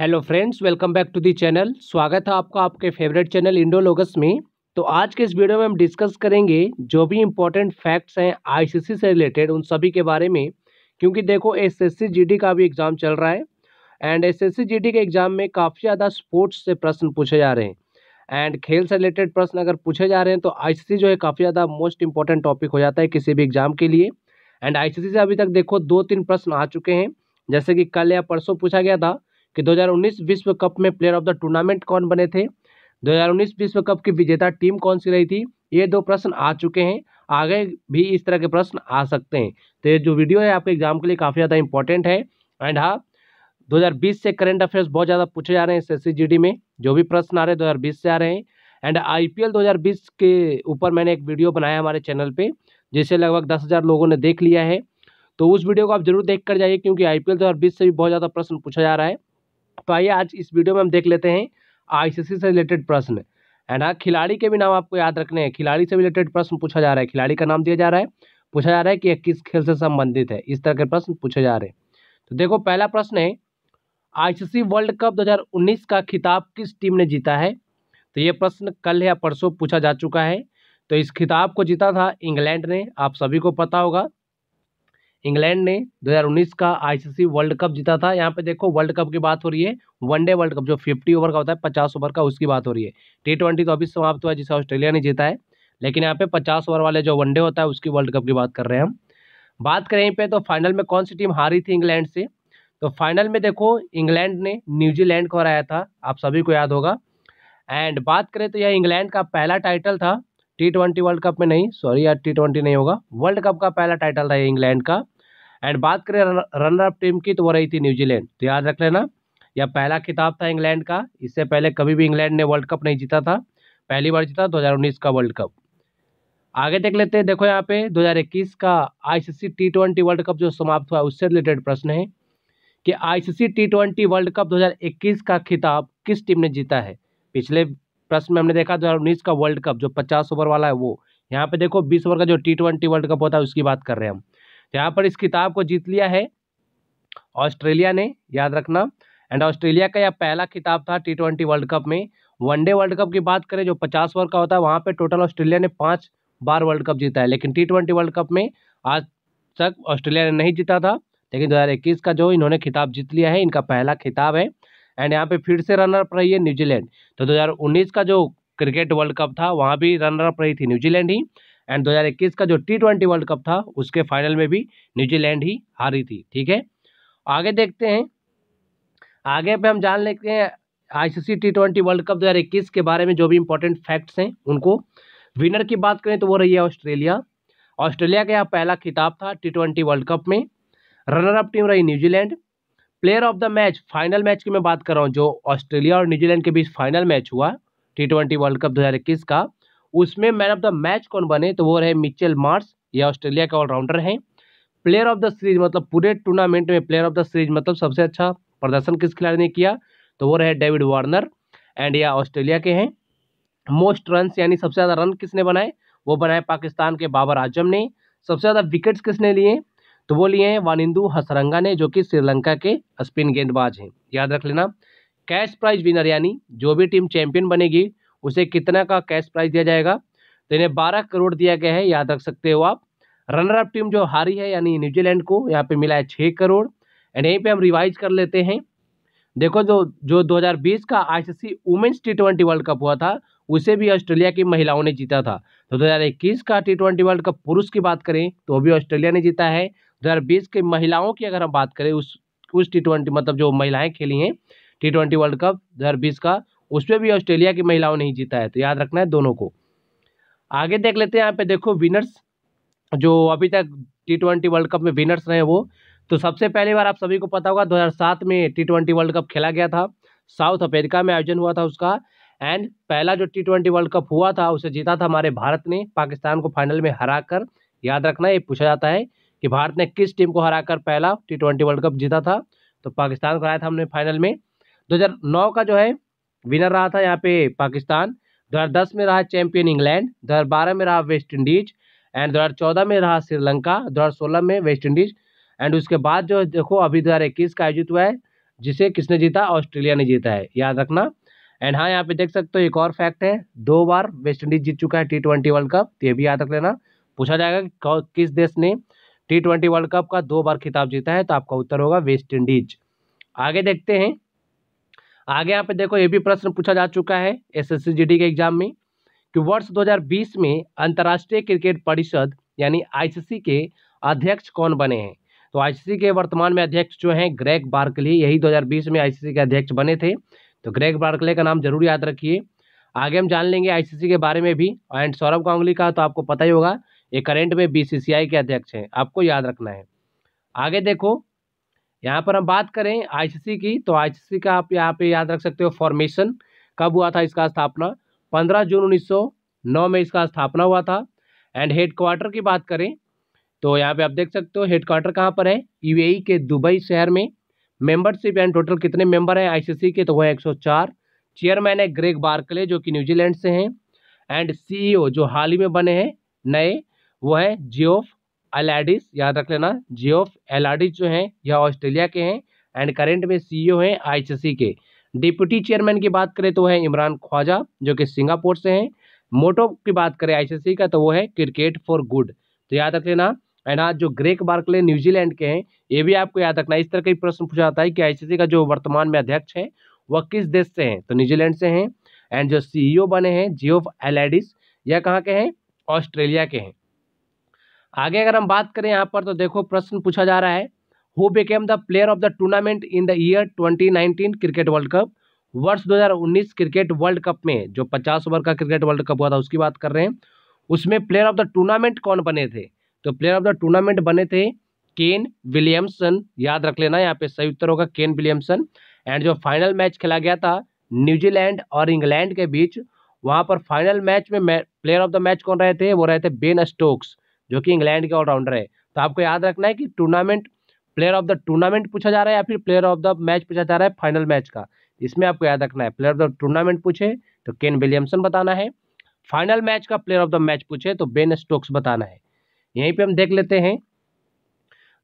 hello friends welcome back to the channel स्वागत है आपका आपके फेवरेट चैनल इंडोलोगस में तो आज के इस वीडियो में हम डिस्कस करेंगे जो भी इम्पोर्टेंट फैक्ट्स हैं आईसीसी से रिलेटेड उन सभी के बारे में क्योंकि देखो एसएससी जीडी का भी एग्ज़ाम चल रहा है एंड एसएससी जीडी के एग्ज़ाम में काफ़ी ज़्यादा स्पोर्ट्स से प्रश्न पूछे जा रहे हैं एंड खेल से रिलेटेड प्रश्न अगर पूछे जा रहे हैं तो आई जो है काफ़ी ज़्यादा मोस्ट इंपॉर्टेंट टॉपिक हो जाता है किसी भी एग्ज़ाम के लिए एंड आई से अभी तक देखो दो तीन प्रश्न आ चुके हैं जैसे कि कल या परसों पूछा गया था कि 2019 विश्व कप में प्लेयर ऑफ द टूर्नामेंट कौन बने थे 2019 विश्व कप की विजेता टीम कौन सी रही थी ये दो प्रश्न आ चुके हैं आगे भी इस तरह के प्रश्न आ सकते हैं तो ये जो वीडियो है आपके एग्जाम के लिए काफ़ी ज़्यादा इंपॉर्टेंट है एंड हाँ 2020 से करंट अफेयर्स बहुत ज़्यादा पूछे जा रहे हैं एस एस में जो भी प्रश्न आ रहे हैं 2020 से आ रहे हैं एंड आईपीएल 2020 के ऊपर मैंने एक वीडियो बनाया हमारे चैनल पे जिसे लगभग दस हज़ार लोगों ने देख लिया है तो उस वीडियो को आप जरूर देख कर जाइए क्योंकि आई पी से भी बहुत ज़्यादा प्रश्न पूछा जा रहा है तो आइए आज इस वीडियो में हम देख लेते हैं आईसीसी से रिलेटेड प्रश्न है हाँ, ना खिलाड़ी के भी नाम आपको याद रखने हैं खिलाड़ी से रिलेटेड प्रश्न पूछा जा रहा है खिलाड़ी का नाम दिया जा रहा है पूछा जा रहा है कि यह किस खेल से संबंधित है इस तरह के प्रश्न पूछे जा रहे हैं तो देखो पहला प्रश्न है आईसीसी वर्ल्ड कप 2019 का खिताब किस टीम ने जीता है तो ये प्रश्न कल या परसों पूछा जा चुका है तो इस खिताब को जीता था इंग्लैंड ने आप सभी को पता होगा इंग्लैंड ने 2019 का आईसीसी वर्ल्ड कप जीता था यहाँ पे देखो वर्ल्ड कप की बात हो रही है वनडे वर्ल्ड कप जो 50 ओवर का होता है 50 ओवर का उसकी बात हो रही है टी ट्वेंटी तो अभी समाप्त हुआ जिसे ऑस्ट्रेलिया ने जीता है लेकिन यहाँ पे 50 ओवर वाले जो वनडे होता है उसकी वर्ल्ड कप की बात कर रहे हैं हम बात करें यहीं पर तो फाइनल में कौन सी टीम हारी थी इंग्लैंड से तो फाइनल में देखो इंग्लैंड ने न्यूजीलैंड को हराया था आप सभी को याद होगा एंड बात करें तो यह इंग्लैंड का पहला टाइटल था टी ट्वेंटी वर्ल्ड कप में नहीं सॉरी यार टी ट्वेंटी नहीं होगा वर्ल्ड कप का पहला टाइटल था इंग्लैंड का एंड बात करें रनर अप टीम की तो वो रही थी न्यूजीलैंड तो याद रख लेना यह पहला खिताब था इंग्लैंड का इससे पहले कभी भी इंग्लैंड ने वर्ल्ड कप नहीं जीता था पहली बार जीता 2019 का वर्ल्ड कप आगे देख लेते हैं देखो यहाँ पे 2021 का ICC T twenty World Cup जो समाप्त हुआ उससे रिलेटेड प्रश्न है कि ICC T twenty World Cup 2021 का खिताब किस टीम ने जीता है पिछले प्रश्न में हमने देखा 2019 का वर्ल्ड कप जो 50 ओवर वाला है वो यहाँ पे देखो 20 ओवर का जो टी ट्वेंटी वर्ल्ड कप होता है उसकी बात कर रहे हैं हम यहाँ पर इस किताब को जीत लिया है ऑस्ट्रेलिया ने याद रखना एंड ऑस्ट्रेलिया का यह पहला खिताब था टी ट्वेंटी वर्ल्ड कप में वनडे वर्ल्ड कप की बात करें जो पचास ओवर का होता है वहाँ पर टोटल ऑस्ट्रेलिया ने पाँच बार वर्ल्ड कप जीता है लेकिन टी ट्वेंटी वर्ल्ड कप में आज तक ऑस्ट्रेलिया ने नहीं जीता था लेकिन दो का जो इन्होंने खिताब जीत लिया है इनका पहला खिताब है एंड यहाँ पे फिर से रनर अप रही है न्यूजीलैंड तो 2019 का जो क्रिकेट वर्ल्ड कप था वहाँ भी रनरअप रही थी न्यूजीलैंड ही एंड 2021 का जो टी ट्वेंटी वर्ल्ड कप था उसके फाइनल में भी न्यूजीलैंड ही हारी थी ठीक है आगे देखते हैं आगे पे हम जान लेते हैं ICC T twenty World Cup 2021 के बारे में जो भी इंपॉर्टेंट फैक्ट्स हैं उनको विनर की बात करें तो वो रही है ऑस्ट्रेलिया ऑस्ट्रेलिया का यह पहला खिताब था टी ट्वेंटी वर्ल्ड कप में रनर अप टीम रही New Zealand player of the match final match की मैं बात कर रहा हूँ जो ऑस्ट्रेलिया और न्यूजीलैंड के बीच फाइनल मैच हुआ टी ट्वेंटी वर्ल्ड कप 2021 का उसमें मैन ऑफ द मैच कौन बने तो वो रहे मिचेल मार्स ये ऑस्ट्रेलिया के ऑलराउंडर हैं प्लेयर ऑफ द सीरीज मतलब पूरे टूर्नामेंट में प्लेयर ऑफ द सीरीज मतलब सबसे अच्छा प्रदर्शन किस खिलाड़ी ने किया तो वो रहे डेविड वार्नर एंड या ऑस्ट्रेलिया के हैं मोस्ट रन यानी सबसे ज़्यादा रन किसने बनाए वो बनाए पाकिस्तान के बाबर आजम ने सबसे ज़्यादा विकेट्स किसने लिए तो वो लिए हैं वानिंदू हसरंगा ने जो कि श्रीलंका के स्पिन गेंदबाज हैं याद रख लेना कैश प्राइज विनर यानी जो भी टीम चैंपियन बनेगी उसे कितना का कैश प्राइज दिया जाएगा तो इन्हें बारह करोड़ दिया गया है याद रख सकते हो आप रनर अप टीम जो हारी है यानी न्यूजीलैंड को यहाँ पे मिला है छः करोड़ एंड यहीं पे हम रिवाइज कर लेते हैं देखो जो जो 2020 का ICC women's T twenty World Cup हुआ था उसे भी ऑस्ट्रेलिया की महिलाओं ने जीता था तो 2021 का टी ट्वेंटी वर्ल्ड कप पुरुष की बात करें तो भी ऑस्ट्रेलिया ने जीता है दो के महिलाओं की अगर हम बात करें उस उस टी ट्वेंटी मतलब जो महिलाएँ खेली हैं टी ट्वेंटी वर्ल्ड कप दो का उसमें भी ऑस्ट्रेलिया की महिलाओं ने ही जीता है तो याद रखना है दोनों को आगे देख लेते हैं यहाँ पे देखो विनर्स जो अभी तक टी ट्वेंटी वर्ल्ड कप में विनर्स रहे वो तो सबसे पहली बार आप सभी को पता होगा 2007 में टी ट्वेंटी वर्ल्ड कप खेला गया था साउथ अफ्रीका में आयोजन हुआ था उसका एंड पहला जो टी ट्वेंटी वर्ल्ड कप हुआ था उसे जीता था हमारे भारत ने पाकिस्तान को फाइनल में हरा कर याद रखना ये पूछा जाता है कि भारत ने किस टीम को हरा कर पहला टी ट्वेंटी वर्ल्ड कप जीता था तो पाकिस्तान को हराया था हमने फाइनल में दो का जो है विनर रहा था यहाँ पे पाकिस्तान दस में रहा चैंपियन इंग्लैंड बारह में रहा वेस्ट इंडीज एंड दो हज़ार चौदह में रहा श्रीलंका दो हज़ार सोलह में वेस्ट इंडीज एंड उसके बाद जो देखो अभी दो हज़ार इक्कीस का आयोजित हुआ है जिसे किसने जीता ऑस्ट्रेलिया ने जीता है याद रखना एंड हाँ यहाँ पे देख सकते हो एक और फैक्ट है दो बार वेस्ट इंडीज जीत चुका है टी ट्वेंटी वर्ल्ड कप ये भी याद रख लेना पूछा जाएगा कि किस देश ने टी ट्वेंटी वर्ल्ड कप का दो बार खिताब जीता है तो आपका उत्तर होगा वेस्ट इंडीज आगे देखते हैं आगे यहाँ पे देखो ये भी प्रश्न पूछा जा चुका है एसएससी जीडी के एग्जाम में कि वर्ष 2020 में अंतर्राष्ट्रीय क्रिकेट परिषद यानी आईसीसी के अध्यक्ष कौन बने हैं तो आईसीसी के वर्तमान में अध्यक्ष जो हैं ग्रेग बार्कली यही 2020 में आईसीसी के अध्यक्ष बने थे तो ग्रेग बार्कले का नाम जरूर याद रखिए आगे हम जान लेंगे आई के बारे में भी एंड सौरभ गांगुली का तो आपको पता ही होगा ये करेंट में बी के अध्यक्ष हैं आपको याद रखना है आगे देखो यहाँ पर हम बात करें आईसीसी की तो आईसीसी का आप यहाँ पे याद रख सकते हो फॉर्मेशन कब हुआ था इसका स्थापना 15 जून 1909 में इसका स्थापना हुआ था एंड हेड क्वार्टर की बात करें तो यहाँ पे आप देख सकते हो हेड क्वार्टर कहाँ पर है यूएई e के दुबई शहर में मेंबरशिप एंड टोटल कितने मेंबर हैं आई के तो वह एक चेयरमैन है ग्रेग बार्कले जो कि न्यूजीलैंड से हैं एंड सी e जो हाल ही में बने हैं नए वो है जियोफ एल याद रख लेना जे ऑफ एल जो हैं यह ऑस्ट्रेलिया के हैं एंड करेंट में सीईओ e हैं आईसीसी के डिप्यूटी चेयरमैन की बात करें तो है इमरान ख्वाजा जो कि सिंगापुर से हैं मोटो की बात करें आईसीसी का तो वो है क्रिकेट फॉर गुड तो याद रख लेना एंड आज जो ग्रेक बार्कले न्यूजीलैंड के हैं ये भी आपको याद रखना इस तरह का प्रश्न पूछा जाता है कि आईसीसी का जो वर्तमान में अध्यक्ष है वह किस देश से हैं तो न्यूजीलैंड से हैं एंड जो सीईओ e बने हैं जियो एल यह कहाँ के हैं ऑस्ट्रेलिया के हैं आगे अगर हम बात करें यहाँ पर तो देखो प्रश्न पूछा जा रहा है who became the player of the tournament in the year 2019 cricket World Cup वर्ष 2019 क्रिकेट वर्ल्ड कप में जो 50 ओवर का क्रिकेट वर्ल्ड कप हुआ था उसकी बात कर रहे हैं उसमें प्लेयर ऑफ द टूर्नामेंट कौन बने थे तो प्लेयर ऑफ द टूर्नामेंट बने थे केन विलियमसन याद रख लेना यहाँ पे सही उत्तर होगा केन विलियमसन एंड जो फाइनल मैच खेला गया था न्यूजीलैंड और इंग्लैंड के बीच वहाँ पर फाइनल मैच में प्लेयर ऑफ द मैच कौन रहे थे वो रहे थे बेन स्टोक्स जो कि इंग्लैंड के ऑलराउंडर है तो आपको याद रखना है कि tournament player of the tournament पूछा जा रहा है या फिर प्लेयर ऑफ द मैच पूछा जा रहा है फाइनल मैच का इसमें आपको याद रखना है प्लेयर ऑफ द टूर्नामेंट पूछे तो केन विलियमसन बताना है फाइनल मैच का प्लेयर ऑफ द मैच पूछे तो बेन स्टोक्स बताना है यहीं पे हम देख लेते हैं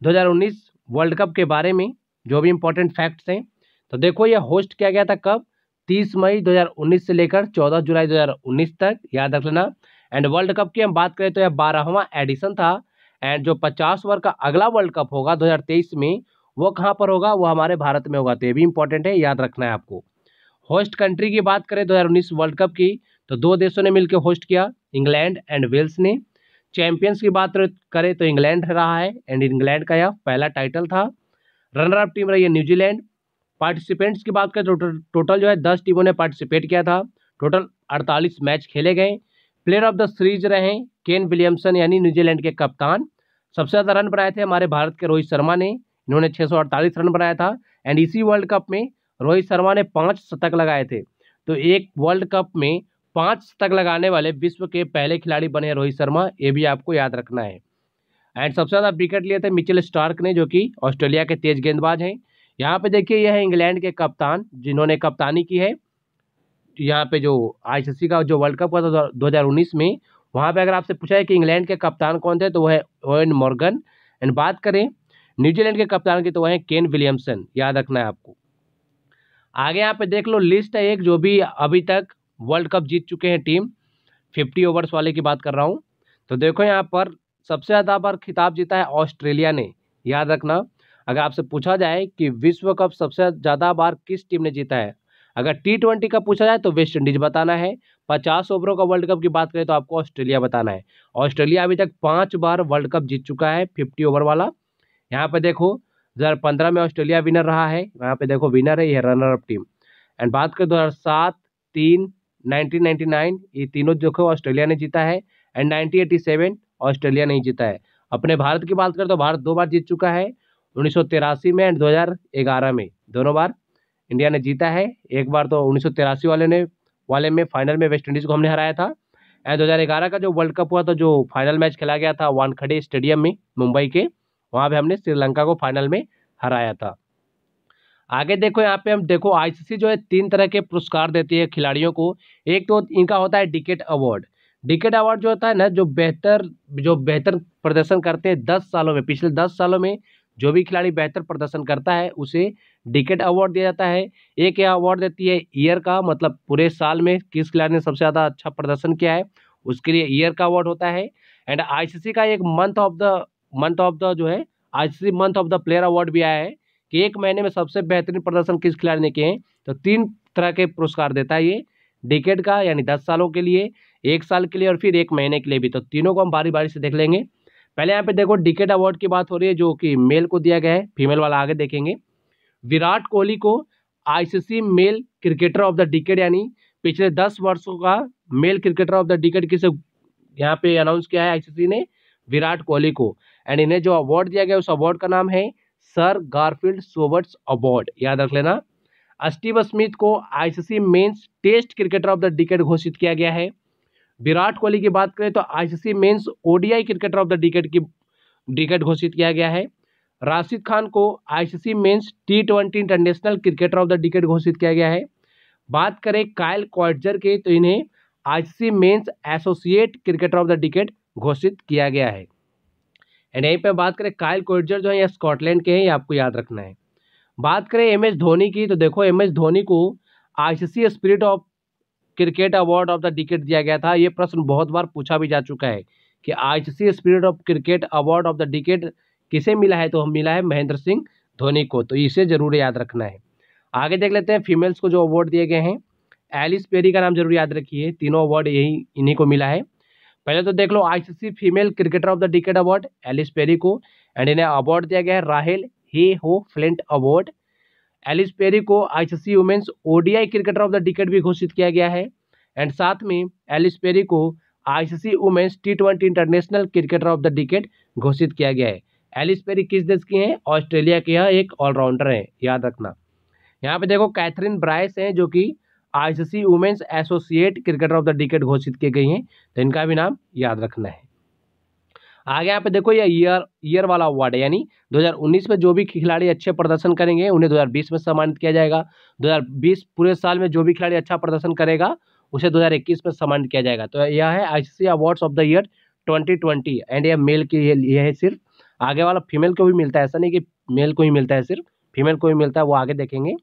2019 वर्ल्ड कप के बारे में जो भी इंपॉर्टेंट फैक्ट्स हैं तो देखो ये होस्ट किया गया था कब 30 मई 2019 से लेकर 14 जुलाई 2019 तक याद रख लेना एंड वर्ल्ड कप की हम बात करें तो यह बारहवा एडिशन था एंड जो पचास ओवर का अगला वर्ल्ड कप होगा 2023 में वो कहाँ पर होगा वो हमारे भारत में होगा तो ये भी इंपॉर्टेंट है याद रखना है आपको होस्ट कंट्री की बात करें 2019 वर्ल्ड कप की तो दो देशों ने मिलकर होस्ट किया इंग्लैंड एंड वेल्स ने चैंपियंस तो की बात करें तो इंग्लैंड रहा है एंड इंग्लैंड का यह पहला टाइटल था रनर अप टीम रही है न्यूजीलैंड पार्टिसिपेंट्स की बात करें तो टोटल जो है दस टीमों ने पार्टिसिपेट किया था टोटल अड़तालीस मैच खेले गए प्लेयर ऑफ द सीरीज रहे केन विलियमसन यानी न्यूजीलैंड के कप्तान सबसे ज़्यादा रन बनाए थे हमारे भारत के रोहित शर्मा ने इन्होंने 648 रन बनाया था एंड इसी वर्ल्ड कप में रोहित शर्मा ने पाँच शतक लगाए थे तो एक वर्ल्ड कप में पाँच शतक लगाने वाले विश्व के पहले खिलाड़ी बने रोहित शर्मा ये भी आपको याद रखना है एंड सबसे ज़्यादा विकेट लिए थे मिचेल स्टार्क ने जो कि ऑस्ट्रेलिया के तेज गेंदबाज हैं यहाँ पे देखिए यह है इंग्लैंड के कप्तान जिन्होंने कप्तानी की है यहाँ पे जो आईसीसी का जो वर्ल्ड कप हुआ था दो हज़ार उन्नीस में वहाँ पे अगर आपसे पूछा है कि इंग्लैंड के कप्तान कौन थे तो वह है ओन मॉर्गन एंड बात करें न्यूजीलैंड के कप्तान की तो वह है केन विलियमसन याद रखना है आपको आगे यहाँ पे देख लो लिस्ट है एक जो भी अभी तक वर्ल्ड कप जीत चुके हैं टीम फिफ्टी ओवर्स वाले की बात कर रहा हूँ तो देखो यहाँ पर सबसे ज़्यादा बार खिताब जीता है ऑस्ट्रेलिया ने याद रखना अगर आपसे पूछा जाए कि विश्व कप सबसे ज़्यादा बार किस टीम ने जीता है अगर टी ट्वेंटी का पूछा जाए तो वेस्ट इंडीज बताना है पचास ओवरों का वर्ल्ड कप की बात करें तो आपको ऑस्ट्रेलिया बताना है ऑस्ट्रेलिया अभी तक पाँच बार वर्ल्ड कप जीत चुका है फिफ्टी ओवर वाला यहाँ पर देखो दो हज़ार पंद्रह में ऑस्ट्रेलिया विनर रहा है यहाँ पर देखो विनर है यह रनर अप टीम एंड बात करें दो हज़ार सात तीन नाइनटीन नाइन ये तीनों देखो ऑस्ट्रेलिया ने जीता है and nineteen eighty seven Australia नहीं जीता है अपने भारत की बात करें तो भारत दो बार जीत चुका है उन्नीस में एंड 2011 में दोनों बार इंडिया ने जीता है एक बार तो उन्नीस वाले ने वाले में फाइनल में वेस्ट इंडीज़ को हमने हराया था एंड दो का जो वर्ल्ड कप हुआ था जो फाइनल मैच खेला गया था वानखड़े स्टेडियम में मुंबई के वहाँ पर हमने श्रीलंका को फाइनल में हराया था आगे देखो यहाँ पे हम देखो आईसीसी जो है तीन तरह के पुरस्कार देती है खिलाड़ियों को एक तो इनका होता है डिकेट अवार्ड डिकेट अवार्ड जो होता है ना जो बेहतर जो बेहतर प्रदर्शन करते हैं दस सालों में पिछले दस सालों में जो भी खिलाड़ी बेहतर प्रदर्शन करता है उसे डिकेट अवार्ड दिया जाता है एक यह अवार्ड देती है ईयर का मतलब पूरे साल में किस खिलाड़ी ने सबसे ज़्यादा अच्छा प्रदर्शन किया है उसके लिए ईयर का अवार्ड होता है एंड आईसीसी का एक month of the month of the जो है ICC month of the player award भी आया है कि एक महीने में सबसे बेहतरीन प्रदर्शन किस खिलाड़ी ने किए हैं तो तीन तरह के पुरस्कार देता है ये डिकेट का यानी दस सालों के लिए एक साल के लिए और फिर एक महीने के लिए भी तो तीनों को हम बारी बारी से देख लेंगे पहले यहाँ पे देखो डिकेट अवार्ड की बात हो रही है जो कि मेल को दिया गया है फीमेल वाला आगे देखेंगे विराट कोहली को ICC male cricketer of the decade यानी पिछले दस वर्षों का male cricketer of the decade किसे यहाँ पे अनाउंस किया है आईसीसी ने विराट कोहली को एंड इन्हें जो अवार्ड दिया गया उस अवार्ड का नाम है सर गारफील्ड सोवर्ट्स अवार्ड याद रख लेना अस्टीव स्मिथ को ICC men's Test cricketer of the decade घोषित किया गया है विराट कोहली की बात करें तो ICC men's ODI cricketer of the decade की डिकेट घोषित किया गया है राशिद खान को ICC men's T twenty international cricketer of the decade घोषित किया गया है बात करें कायल क्वाइटर के तो इन्हें ICC men's associate cricketer of the decade घोषित किया गया है एंड यहीं पर बात करें कायल क्वाइटर जो है यह स्कॉटलैंड के हैं ये आपको याद रखना है बात करें एम एस धोनी की तो देखो एम एस धोनी को ICC spirit of cricket award of the decade दिया गया था ये प्रश्न बहुत बार पूछा भी जा चुका है कि ICC spirit of cricket award of the decade किसे मिला है तो हम मिला है महेंद्र सिंह धोनी को तो इसे जरूर याद रखना है आगे देख लेते हैं फीमेल्स को जो अवार्ड दिए गए हैं एलिस पेरी का नाम जरूर याद रखिए तीनों अवार्ड यही इन्हीं को मिला है पहले तो देख लो ICC female cricketer of the decade award Ellyse Perry को एंड इन्हें अवार्ड दिया गया है राहेल Heyhoe Flint award Ellyse Perry को ICC women's ODI cricketer of the decade भी घोषित किया गया है एंड साथ में एलिस पेरी को ICC women's T twenty international cricketer of the decade घोषित किया गया है एलिस पेरी किस देश की हैं ऑस्ट्रेलिया के यहाँ एक ऑलराउंडर हैं याद रखना यहाँ पे देखो कैथरीन ब्राइस हैं जो कि ICC women's associate cricketer of the decade घोषित की गई हैं तो इनका भी नाम याद रखना है आगे यहाँ पे देखो ये ईयर ईयर वाला अवार्ड है यानी 2019 में जो भी खिलाड़ी अच्छे प्रदर्शन करेंगे उन्हें 2020 में सम्मानित किया जाएगा 2020 पूरे साल में जो भी खिलाड़ी अच्छा प्रदर्शन करेगा उसे 2021 में सम्मानित किया जाएगा तो यह है ICC awards of the year 2020 and यह मेल के लिए है सिर्फ आगे वाला फीमेल को भी मिलता है ऐसा नहीं कि मेल को ही मिलता है सिर्फ फीमेल को ही मिलता है वो आगे देखेंगे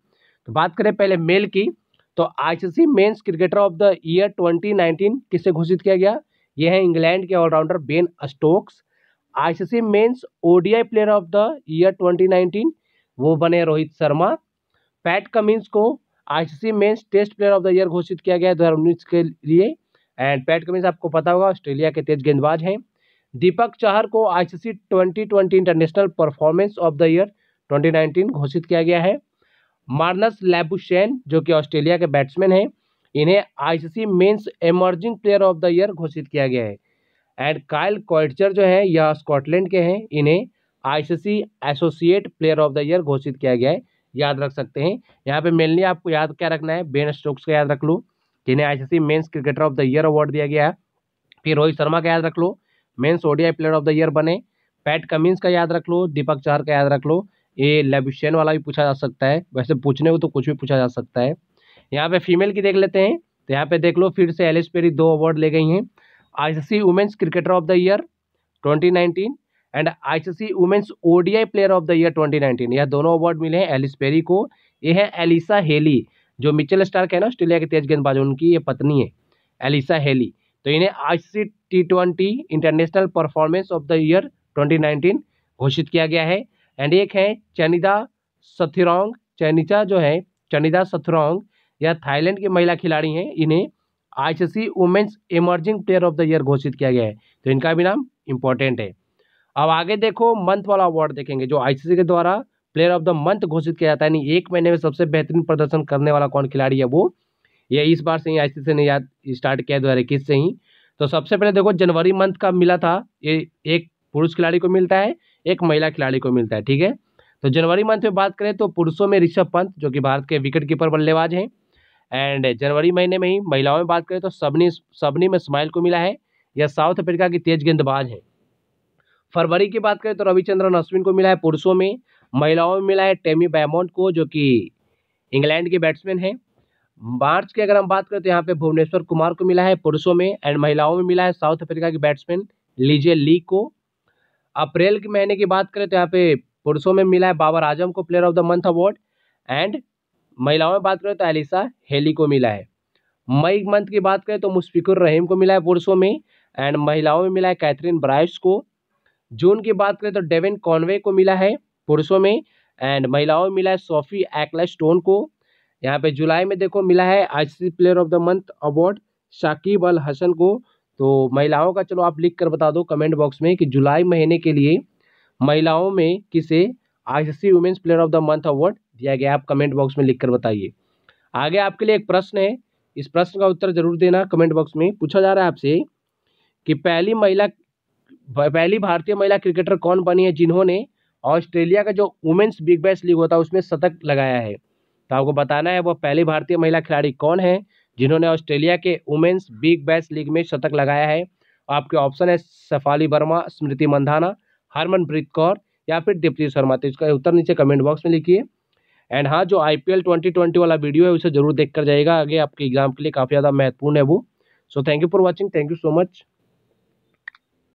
तो बात करें पहले मेल की तो I C cricketer of the year twenty किससे घोषित किया गया ये है इंग्लैंड के all rounder Ben Stokes ICC men's ODI player of the year 2019 वो बने रोहित शर्मा पैट कमिंस को ICC men's Test player of the year घोषित किया गया दो के लिए एंड पैट कमिंस आपको पता होगा ऑस्ट्रेलिया के तेज गेंदबाज हैं दीपक चाहर को ICC 2020 international performance of the year 2019 घोषित किया गया है मार्नस लैबुशैन जो कि ऑस्ट्रेलिया के बैट्समैन हैं इन्हें ICC men's emerging player of the year घोषित किया गया है एंड काइल कॉइटचर जो है यह स्कॉटलैंड के हैं इन्हें ICC associate player of the year घोषित किया गया है याद रख सकते हैं यहाँ पे मेनली आपको याद क्या रखना है बेन स्टोक्स का याद रख लो जिन्हें ICC men's cricketer of the year award दिया गया है फिर रोहित शर्मा का याद रख लो men's ODI player of the year बने पैट कमिंस का याद रख लो दीपक चार का याद रख लो ये लेबिशन वाला भी पूछा जा सकता है वैसे पूछने को तो कुछ भी पूछा जा सकता है यहाँ पे फीमेल की देख लेते हैं तो यहाँ पे देख लो फिर से एलिस पेरी दो अवार्ड ले गई हैं ICC women's cricketer of the year 2019 and ICC women's ODI player of the year 2019 यह दोनों अवार्ड मिले हैं एलिस पेरी को ये है एलिसा हेली जो मिचल स्टार के ना ऑस्ट्रेलिया के तेज गेंदबाज उनकी ये पत्नी है एलिसा हेली तो इन्हें I T twenty international performance of the year twenty घोषित किया गया है एंड एक है चनिदा सथिरोंग चनिचा जो है चनिदा सथरोंग यह थाईलैंड की महिला खिलाड़ी हैं इन्हें ICC women's emerging player of the year घोषित किया गया है तो इनका भी नाम इंपॉर्टेंट है अब आगे देखो मंथ वाला अवार्ड देखेंगे जो आईसीसी के द्वारा प्लेयर ऑफ द मंथ घोषित किया जाता है यानी एक महीने में सबसे बेहतरीन प्रदर्शन करने वाला कौन खिलाड़ी है वो ये इस बार से ही आईसीसी ने याद स्टार्ट किया दो हज़ार से ही तो सबसे पहले देखो जनवरी मंथ का मिला था ये एक पुरुष खिलाड़ी को मिलता है एक महिला खिलाड़ी को मिलता है ठीक है तो जनवरी मंथ में बात करें तो पुरुषों में ऋषभ पंत जो कि भारत के विकेट कीपर बल्लेबाज हैं एंड जनवरी महीने में ही महिलाओं में बात करें तो सबनी सबनी में स्माइल को मिला है यह साउथ अफ्रीका की तेज गेंदबाज है फरवरी की बात करें तो रविचंद्रन अश्विन को मिला है पुरुषों में महिलाओं में मिला है टेमी बैमोंट को जो कि इंग्लैंड के बैट्समैन है मार्च की अगर हम बात करें तो यहाँ पे भुवनेश्वर कुमार को मिला है पुरुषों में एंड महिलाओं में मिला है साउथ अफ्रीका की बैट्समैन लीजे ली को अप्रैल के महीने की बात करें तो यहाँ पे पुरुषों में मिला है बाबर आजम को player of the month award and महिलाओं में बात करें तो एलिसा हेली को मिला है मई मंथ की बात करें तो मुशफिकुर रहीम को मिला है पुरुषों में एंड महिलाओं में मिला है कैथरीन ब्राइस को जून की बात करें तो डेविन कॉनवे को मिला है पुरुषों में एंड महिलाओं में मिला है सोफी एक्ला स्टोन को यहाँ पे जुलाई में देखो मिला है ICC player of the month award Shakib Al Hasan को तो महिलाओं का चलो आप लिख कर बता दो कमेंट बॉक्स में कि जुलाई महीने के लिए महिलाओं में किसे ICC women's player of the month award दिया गया आप कमेंट बॉक्स में लिखकर बताइए आगे आपके लिए एक प्रश्न है इस प्रश्न का उत्तर जरूर देना कमेंट बॉक्स में पूछा जा रहा है आपसे कि पहली महिला पहली भारतीय महिला क्रिकेटर कौन बनी है जिन्होंने ऑस्ट्रेलिया का जो वुमेन्स बिग बैस लीग होता है उसमें शतक लगाया है तो आपको बताना है वो पहली भारतीय महिला खिलाड़ी कौन है जिन्होंने ऑस्ट्रेलिया के वुमेन्स बिग बैस लीग में शतक लगाया है आपके ऑप्शन है सफाली वर्मा स्मृति मंधाना हरमनप्रीत कौर या फिर दीप्ति शर्मा तो इसका उत्तर नीचे कमेंट बॉक्स में लिखिए एंड हाँ जो आई पी वाला वीडियो है उसे जरूर देख कर जाएगा आगे आपके एग्जाम के लिए काफ़ी ज़्यादा महत्वपूर्ण है वो so thank you for watching thank you so much